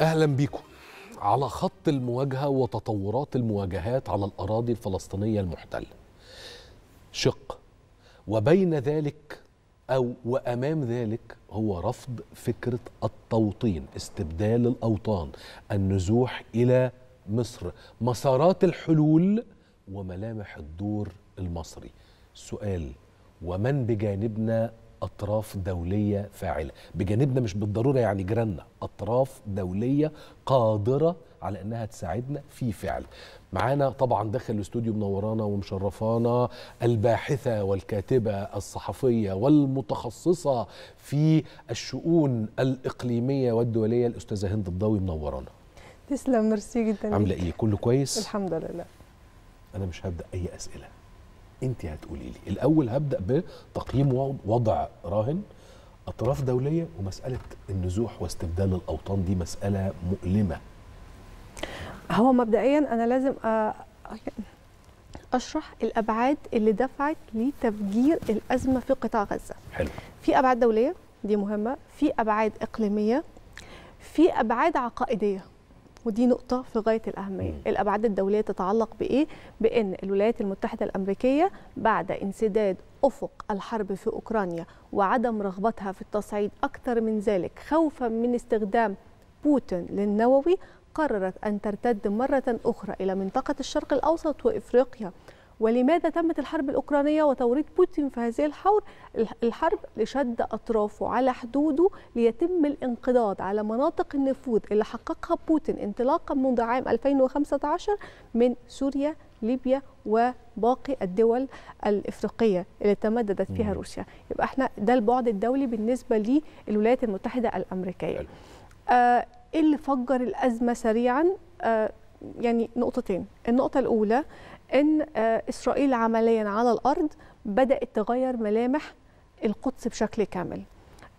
اهلا بيكم على خط المواجهه وتطورات المواجهات على الاراضي الفلسطينيه المحتله شق وبين ذلك او وامام ذلك هو رفض فكره التوطين استبدال الاوطان النزوح الى مصر مسارات الحلول وملامح الدور المصري سؤال ومن بجانبنا أطراف دولية فاعلة بجانبنا مش بالضرورة يعني جيراننا أطراف دولية قادرة على انها تساعدنا في فعل معانا طبعا داخل الاستوديو منورانا ومشرفانا الباحثه والكاتبه الصحفيه والمتخصصه في الشؤون الاقليميه والدوليه الاستاذه هند الضوي منورانا تسلم ميرسي جدا عامله ايه كله كويس الحمد لله انا مش هبدا اي اسئله انت هتقولي لي الاول هبدا بتقييم وضع راهن اطراف دوليه ومساله النزوح واستبدال الاوطان دي مساله مؤلمه هو مبدئيا انا لازم اشرح الابعاد اللي دفعت لتفجير الازمه في قطاع غزه حلو في ابعاد دوليه دي مهمه في ابعاد اقليميه في ابعاد عقائديه ودي نقطه في غايه الاهميه الابعاد الدوليه تتعلق بايه بان الولايات المتحده الامريكيه بعد انسداد افق الحرب في اوكرانيا وعدم رغبتها في التصعيد اكثر من ذلك خوفا من استخدام بوتين للنووي قررت أن ترتد مرة أخرى إلى منطقة الشرق الأوسط وإفريقيا ولماذا تمت الحرب الأوكرانية وتوريط بوتين في هذه الحور الحرب لشد أطرافه على حدوده ليتم الانقضاض على مناطق النفوذ اللي حققها بوتين انطلاقا منذ عام 2015 من سوريا ليبيا وباقي الدول الافريقيه اللي تمددت فيها روسيا يبقى احنا ده البعد الدولي بالنسبه للولايات المتحده الامريكيه آه إيه اللي فجر الازمه سريعا آه يعني نقطتين النقطة الأولى أن آه، إسرائيل عمليا على الأرض بدأت تغير ملامح القدس بشكل كامل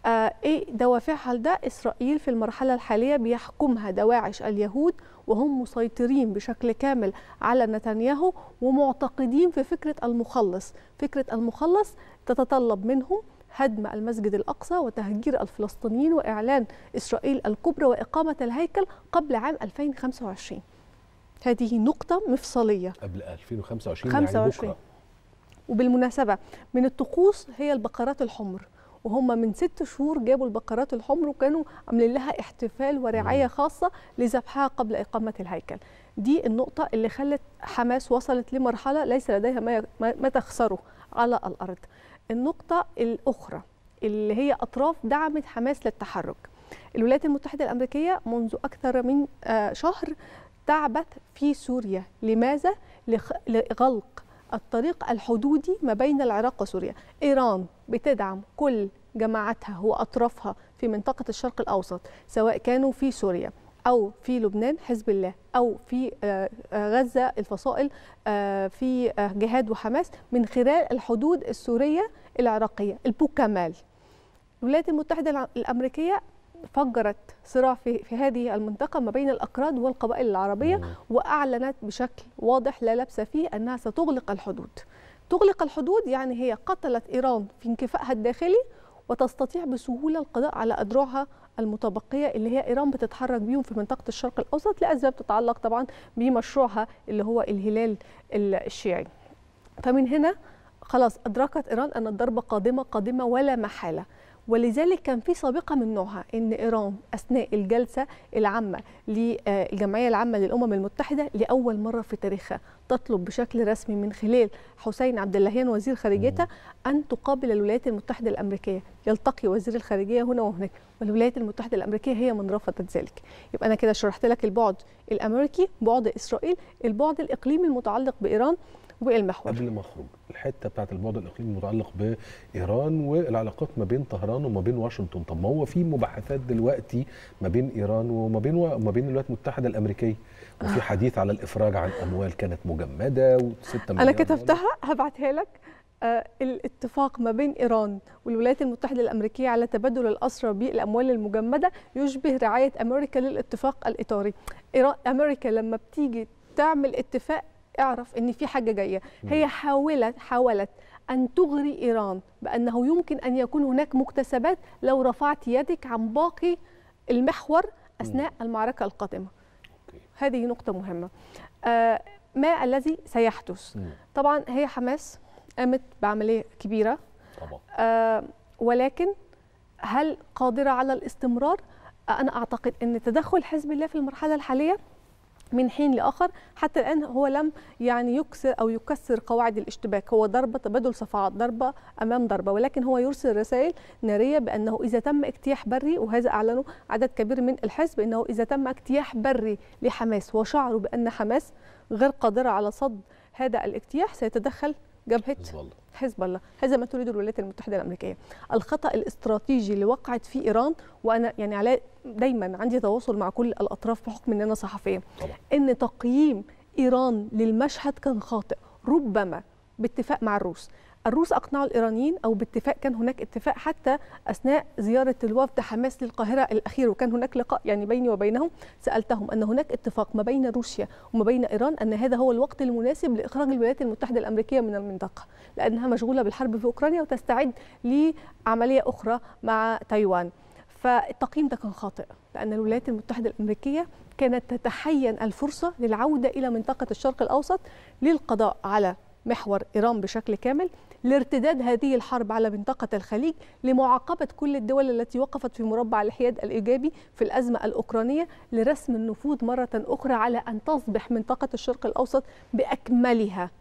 آه، ايه دوافعها لده اسرائيل في المرحله الحاليه بيحكمها دواعش اليهود وهم مسيطرين بشكل كامل على نتنياهو ومعتقدين في فكره المخلص فكره المخلص تتطلب منهم هدم المسجد الاقصى وتهجير الفلسطينيين واعلان اسرائيل الكبرى واقامه الهيكل قبل عام 2025 هذه نقطة مفصلية قبل 2025 25. يعني بكرة وبالمناسبة من الطقوس هي البقرات الحمر وهم من ست شهور جابوا البقرات الحمر وكانوا عاملين لها احتفال ورعاية خاصة لذبحها قبل إقامة الهيكل دي النقطة اللي خلت حماس وصلت لمرحلة ليس لديها ما, ما تخسره على الأرض النقطة الأخرى اللي هي أطراف دعمت حماس للتحرك الولايات المتحدة الأمريكية منذ أكثر من آه، شهر تعبث في سوريا لماذا؟ لغلق الطريق الحدودي ما بين العراق وسوريا إيران بتدعم كل جماعتها وأطرافها في منطقة الشرق الأوسط سواء كانوا في سوريا أو في لبنان حزب الله أو في آه، آه، غزة الفصائل آه، في جهاد وحماس من خلال الحدود السورية العراقية البوكمال الولايات المتحدة الأمريكية فجرت صراع في, في هذه المنطقة ما بين الأكراد والقبائل العربية وأعلنت بشكل واضح لا لبس فيه أنها ستغلق الحدود تغلق الحدود يعني هي قتلت إيران في انكفائها الداخلي وتستطيع بسهولة القضاء على أدرعها المتبقية اللي هي إيران بتتحرك بيهم في منطقة الشرق الأوسط لأسباب تتعلق طبعا بمشروعها اللي هو الهلال الشيعي فمن هنا خلاص أدركت إيران أن الضربة قادمة قادمة ولا محالة ولذلك كان في سابقه من نوعها ان ايران اثناء الجلسه العامه للجمعيه آه، العامه للامم المتحده لاول مره في تاريخها تطلب بشكل رسمي من خلال حسين عبد اللهيان وزير خارجيتها ان تقابل الولايات المتحده الامريكيه يلتقي وزير الخارجيه هنا وهناك والولايات المتحده الامريكيه هي من رفضت ذلك يبقى انا كده شرحت لك البعد الامريكي بعد اسرائيل البعد الاقليمي المتعلق بايران والمحور قبل ما اخرج الحته بتاعت البعد الاقليمي المتعلق بايران والعلاقات ما بين طهران وما بين واشنطن طب ما هو في مباحثات دلوقتي ما بين ايران وما بين وما بين الولايات المتحده الامريكيه وفي آه. حديث على الافراج عن اموال كانت مجمده و6 انا كتبتها هبعتها لك آه، الاتفاق ما بين إيران والولايات المتحدة الأمريكية على تبادل الأسرى بالأموال المجمدة يشبه رعاية أمريكا للاتفاق الإطاري أمريكا لما بتيجي تعمل اتفاق اعرف ان في حاجه جايه هي حاولت حاولت ان تغري ايران بانه يمكن ان يكون هناك مكتسبات لو رفعت يدك عن باقي المحور اثناء المعركه القادمه هذه نقطه مهمه آه، ما الذي سيحدث طبعا هي حماس قامت بعمليه كبيره آه، ولكن هل قادره على الاستمرار آه، انا اعتقد ان تدخل حزب الله في المرحله الحاليه من حين لاخر حتى الان هو لم يعني يكسر او يكسر قواعد الاشتباك هو ضربه تبادل صفعات ضربه امام ضربه ولكن هو يرسل رسائل ناريه بانه اذا تم اجتياح بري وهذا اعلنه عدد كبير من الحزب انه اذا تم اجتياح بري لحماس وشعروا بان حماس غير قادره على صد هذا الاجتياح سيتدخل جبهه حزب الله هذا ما تريده الولايات المتحده الامريكيه الخطا الاستراتيجي اللي وقعت فيه ايران وانا يعني على دايما عندي تواصل مع كل الاطراف بحكم ان انا صحفيه طبعا. ان تقييم ايران للمشهد كان خاطئ ربما باتفاق مع الروس الروس اقنعوا الايرانيين او باتفاق كان هناك اتفاق حتى اثناء زياره الوفد حماس للقاهره الاخير وكان هناك لقاء يعني بيني وبينهم سالتهم ان هناك اتفاق ما بين روسيا وما بين ايران ان هذا هو الوقت المناسب لاخراج الولايات المتحده الامريكيه من المنطقه لانها مشغوله بالحرب في اوكرانيا وتستعد لعمليه اخرى مع تايوان فالتقييم ده كان خاطئ لأن الولايات المتحدة الأمريكية كانت تتحين الفرصة للعودة إلى منطقة الشرق الأوسط للقضاء على محور إيران بشكل كامل لارتداد هذه الحرب على منطقة الخليج لمعاقبة كل الدول التي وقفت في مربع الحياد الإيجابي في الأزمة الأوكرانية لرسم النفوذ مرة أخرى على أن تصبح منطقة الشرق الأوسط بأكملها